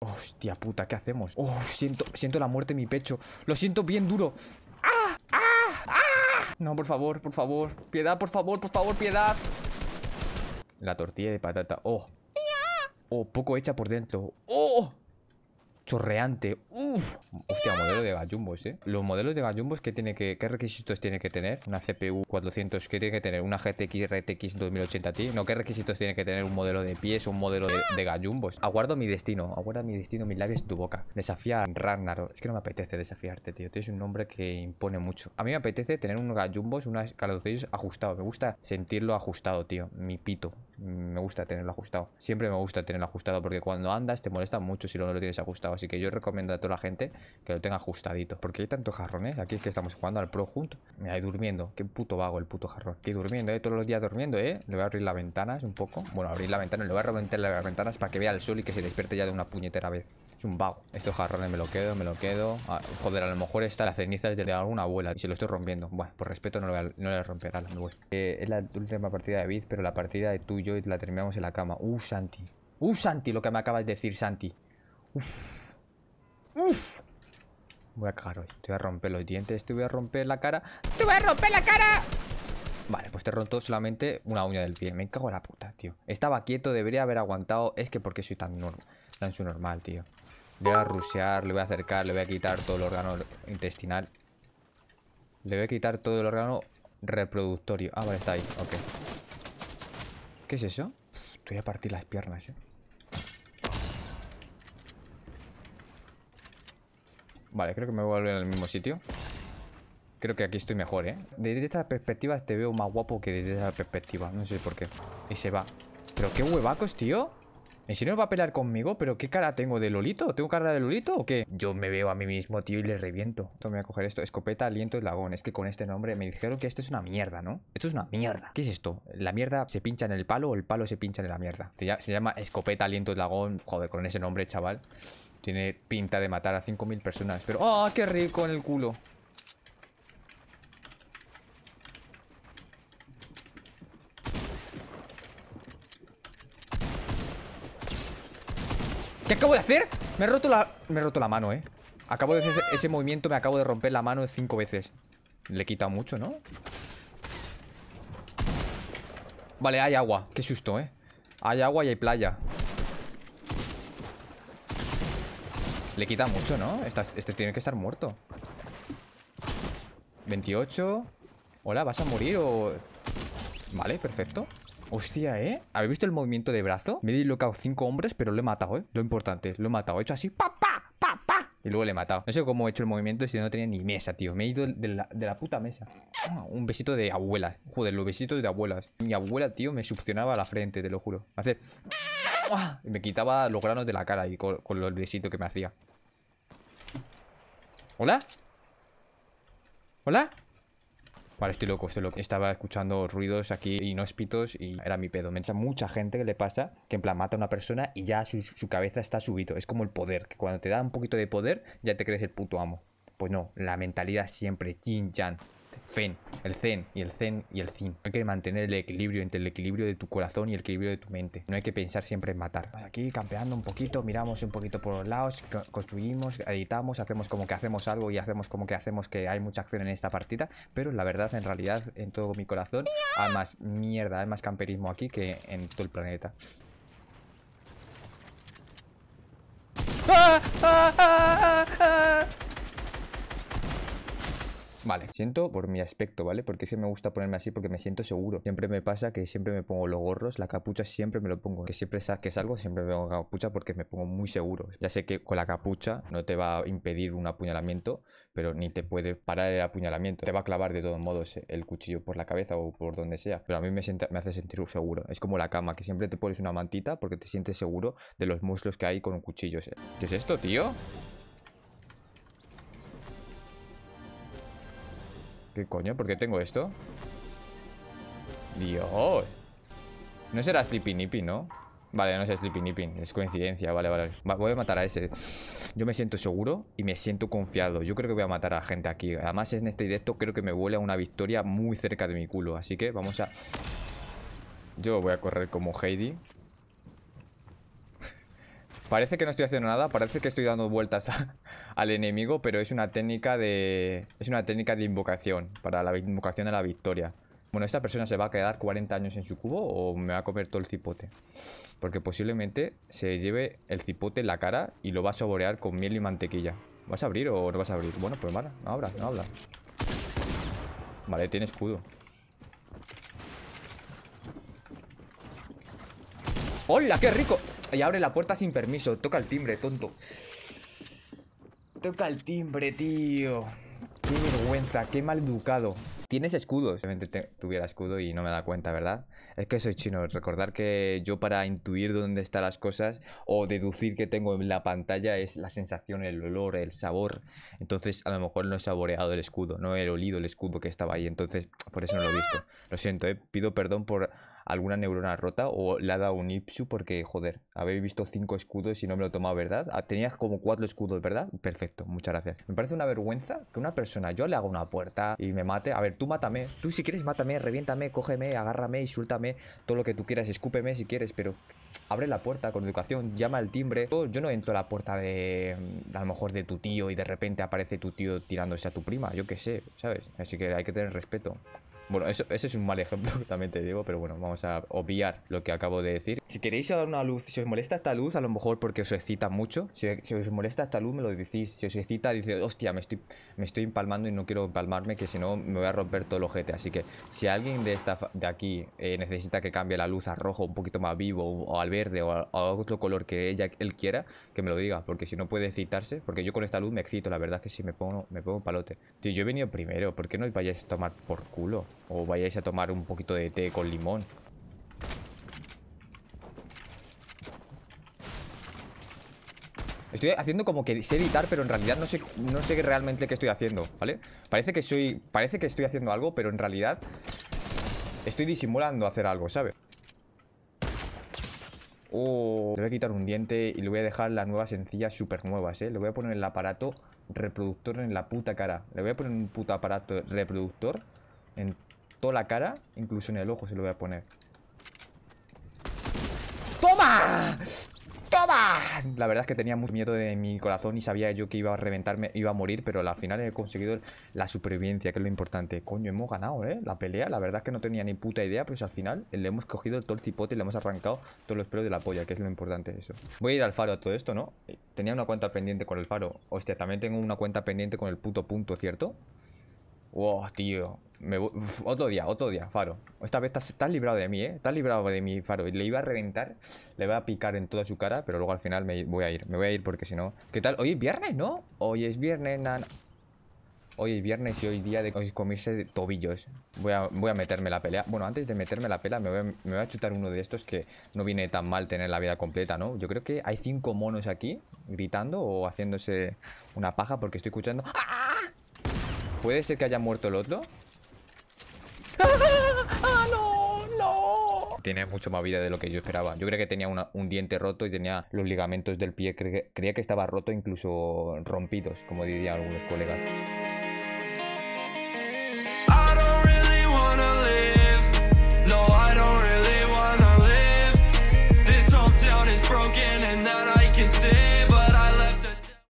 Hostia puta, ¿qué hacemos? Oh, siento, siento la muerte en mi pecho. Lo siento bien duro. Ah, ah, ah. No, por favor, por favor. Piedad, por favor, por favor, piedad. La tortilla de patata. Oh. Oh, poco hecha por dentro. Oh chorreante. Uf. Hostia, modelo de gallumbos, ¿eh? Los modelos de gallumbos, ¿Qué tiene que, ¿qué requisitos tiene que tener? Una CPU 400, ¿qué tiene que tener? Una GTX RTX 2080 Ti. No, ¿qué requisitos tiene que tener un modelo de pies o un modelo de, gallumbos? Aguardo mi destino, aguarda mi destino, mis labios, tu boca. Desafiar Ragnar. Es que no me apetece desafiarte, tío. Tienes un nombre que impone mucho. A mí me apetece tener un gallumbos, unos calzoncillos ajustados. Me gusta sentirlo ajustado, tío. Mi pito me gusta tenerlo ajustado. Siempre me gusta tenerlo ajustado porque cuando andas te molesta mucho si no lo tienes ajustado. Así que yo recomiendo a toda la gente que lo tenga ajustadito. Porque hay tantos jarrones. ¿eh? Aquí es que estamos jugando al pro junto. Mira, ahí durmiendo. Qué puto vago el puto jarrón. Aquí durmiendo, ¿eh? Todos los días durmiendo, ¿eh? Le voy a abrir las ventanas un poco. Bueno, abrir la ventana. Le voy a reventar las ventanas para que vea el sol y que se despierte ya de una puñetera vez. Es un vago. Estos jarrones me lo quedo, me lo quedo. Ah, joder, a lo mejor está la ceniza es de alguna abuela y se lo estoy rompiendo. Bueno, por respeto no le, romperá la nube. Eh, es la última partida de Biz, pero la partida de tú y yo la terminamos en la cama. Uh, Santi. Uh, Santi, lo que me acabas de decir, Santi. Uff. ¡Uf! Voy a cagar hoy. Te voy a romper los dientes, te voy a romper la cara. ¡Te voy a romper la cara! Vale, pues te he roto solamente una uña del pie. Me cago en la puta, tío. Estaba quieto, debería haber aguantado. Es que porque soy tan, normal, tío. Le voy a rusear, le voy a acercar, le voy a quitar todo el órgano intestinal. Le voy a quitar todo el órgano reproductorio. Ah, vale, está ahí. Ok. ¿Qué es eso? Te voy a partir las piernas, eh. Vale, creo que me voy a volver al mismo sitio. Creo que aquí estoy mejor, ¿eh? Desde esta perspectiva te veo más guapo que desde esa perspectiva. No sé por qué. Y se va. ¿Pero qué huevacos, tío? ¿En serio va a pelear conmigo? ¿Pero qué cara tengo de Lolito? ¿Tengo cara de Lolito o qué? Yo me veo a mí mismo, tío, y le reviento. Entonces me voy a coger esto. Escopeta, aliento, Lagón. Es que con este nombre me dijeron que esto es una mierda, ¿no? Esto es una mierda. ¿Qué es esto? ¿La mierda se pincha en el palo o el palo se pincha en la mierda? Se llama escopeta, aliento, lagón. Joder, con ese nombre, chaval. Tiene pinta de matar a 5.000 personas. Pero... ¡Oh, qué rico en el culo! ¿Qué acabo de hacer? Me he roto la, me he roto la mano, ¿eh? Acabo de hacer ese, movimiento, me acabo de romper la mano cinco veces. Le quita mucho, ¿no? Vale, hay agua. Qué susto, ¿eh? Hay agua y hay playa. Le quita mucho, ¿no? este tiene que estar muerto. 28. Hola, ¿vas a morir o...? Vale, perfecto. Hostia, ¿eh? ¿Habéis visto el movimiento de brazo? Me he dislocado cinco hombres, pero lo he matado, ¿eh? Lo importante, lo he matado. He hecho así, ¡pa, pa, Y luego le he matado. No sé cómo he hecho el movimiento si no tenía ni mesa, tío. Me he ido de la, puta mesa. Ah, un besito de abuela. Joder, los besitos de abuelas. Mi abuela, tío, me succionaba la frente, te lo juro. Hace... Me quitaba los granos de la cara y con, los besitos que me hacía. ¿Hola? ¿Hola? Vale, estoy loco, estoy loco. Estaba escuchando ruidos aquí inhóspitos y era mi pedo. Me echa mucha gente que le pasa que en plan mata a una persona y ya su, cabeza está subido. Es como el poder, que cuando te da un poquito de poder ya te crees el puto amo. Pues no, la mentalidad siempre, chin chan. Fen, el zen y el zen y el zen. Hay que mantener el equilibrio entre el equilibrio de tu corazón y el equilibrio de tu mente. No hay que pensar siempre en matar. Aquí campeando un poquito, miramos un poquito por los lados, construimos, editamos, hacemos como que hacemos algo y hacemos como que hacemos que hay mucha acción en esta partida, pero la verdad, en realidad, en todo mi corazón, hay más mierda, hay más camperismo aquí que en todo el planeta. ¡Ah! ¡Ah! ¡Ah! Vale, siento por mi aspecto, ¿vale? Porque que me gusta ponerme así porque me siento seguro. Siempre me pasa que siempre me pongo los gorros, la capucha siempre me lo pongo. Que siempre sabes que salgo siempre me pongo capucha porque me pongo muy seguro. Ya sé que con la capucha no te va a impedir un apuñalamiento, pero ni te puede parar el apuñalamiento. Te va a clavar de todos modos el cuchillo por la cabeza o por donde sea. Pero a mí me, hace sentir seguro. Es como la cama, que siempre te pones una mantita porque te sientes seguro de los muslos que hay con un cuchillo ¿Qué es esto, tío? ¿Qué coño? ¿Por qué tengo esto? Dios. No será Sleepy ¿no? Vale, no es Sleepy Es coincidencia. Vale, vale. voy a matar a ese. Yo me siento seguro y me siento confiado. Yo creo que voy a matar a gente aquí. Además, en este directo creo que me a una victoria muy cerca de mi culo. Así que vamos a... Yo voy a correr como Heidi. Parece que no estoy haciendo nada, parece que estoy dando vueltas al enemigo, pero es una técnica de es una técnica de invocación, para la invocación de la victoria. Bueno, ¿esta persona se va a quedar 40 años en su cubo o me va a comer todo el cipote? Porque posiblemente se lleve el cipote en la cara y lo va a saborear con miel y mantequilla. ¿Vas a abrir o no vas a abrir? Bueno, pues vale, no habla, no habla. Vale, tiene escudo. ¡Hola, qué rico! Y abre la puerta sin permiso. Toca el timbre, tonto. Toca el timbre, tío. Qué vergüenza, qué mal Tienes escudos. Obviamente tuviera escudo y no me da cuenta, ¿verdad? Es que soy chino. Recordar que yo para intuir dónde están las cosas o deducir que tengo en la pantalla es la sensación, el olor, el sabor. Entonces a lo mejor no he saboreado el escudo, no he olido el escudo que estaba ahí. Entonces por eso no lo he visto. Lo siento, ¿eh? pido perdón por alguna neurona rota o le ha dado un Ipsu porque, joder, habéis visto cinco escudos y no me lo he tomado, ¿verdad? Ah, tenías como cuatro escudos, ¿verdad? Perfecto, muchas gracias. Me parece una vergüenza que una persona, yo le haga una puerta y me mate. A ver, tú mátame. Tú si quieres, mátame, reviéntame, cógeme, agárrame, insúltame, todo lo que tú quieras, escúpeme si quieres, pero abre la puerta con educación, llama al timbre. yo no entro a la puerta de, a lo mejor, de tu tío y de repente aparece tu tío tirándose a tu prima, yo qué sé, ¿sabes? Así que hay que tener respeto. Bueno, eso, ese es un mal ejemplo, también te digo, pero bueno, vamos a obviar lo que acabo de decir. Si queréis dar una luz, si os molesta esta luz, a lo mejor porque os excita mucho. Si, os molesta esta luz, me lo decís. Si os excita, dice, hostia, me estoy, me estoy empalmando y no quiero empalmarme, que si no me voy a romper todo el ojete. Así que si alguien de esta de aquí eh, necesita que cambie la luz a rojo, un poquito más vivo, o, al verde, o a, otro color que ella él quiera, que me lo diga. Porque si no puede excitarse, porque yo con esta luz me excito, la verdad es que si me pongo, me pongo palote. Tío, yo he venido primero, ¿por qué no vayáis a tomar por culo? O vayáis a tomar un poquito de té con limón. Estoy haciendo como que sé editar, pero en realidad no sé, no sé realmente qué estoy haciendo, ¿vale? Parece que soy. Parece que estoy haciendo algo, pero en realidad estoy disimulando hacer algo, ¿sabes? Oh, le voy a quitar un diente y le voy a dejar las nuevas sencillas super nuevas, ¿eh? Le voy a poner el aparato reproductor en la puta cara. Le voy a poner un puto aparato reproductor en toda la cara, incluso en el ojo se lo voy a poner. ¡Toma! La verdad es que tenía mucho miedo de mi corazón y sabía yo que iba a reventarme, iba a morir, pero al final he conseguido la supervivencia, que es lo importante. Coño, hemos ganado, ¿eh? La pelea, la verdad es que no tenía ni puta idea, pero pues al final le hemos cogido todo el cipote y le hemos arrancado todos los pelos de la polla, que es lo importante eso. Voy a ir al faro a todo esto, ¿no? Tenía una cuenta pendiente con el faro. Hostia, también tengo una cuenta pendiente con el puto punto, ¿cierto? Wow, tío otro día, otro día, Faro. Esta vez estás, librado de mí, ¿eh? Estás librado de mí, Faro. Le iba a reventar, le iba a picar en toda su cara, pero luego al final me voy a ir. Me voy a ir porque si no... ¿Qué tal? Hoy es viernes, ¿no? Hoy es viernes, nan Hoy es viernes y hoy día de comirse tobillos. Voy a, voy a meterme la pelea. Bueno, antes de meterme la pelea, me voy, a, chutar uno de estos que no viene tan mal tener la vida completa, ¿no? Yo creo que hay cinco monos aquí gritando o haciéndose una paja porque estoy escuchando... ¡Ah! ¿Puede ser que haya muerto el otro? tiene mucho más vida de lo que yo esperaba. Yo creía que tenía un diente roto y tenía los ligamentos del pie, creía que estaba roto, incluso rompidos, como dirían algunos colegas.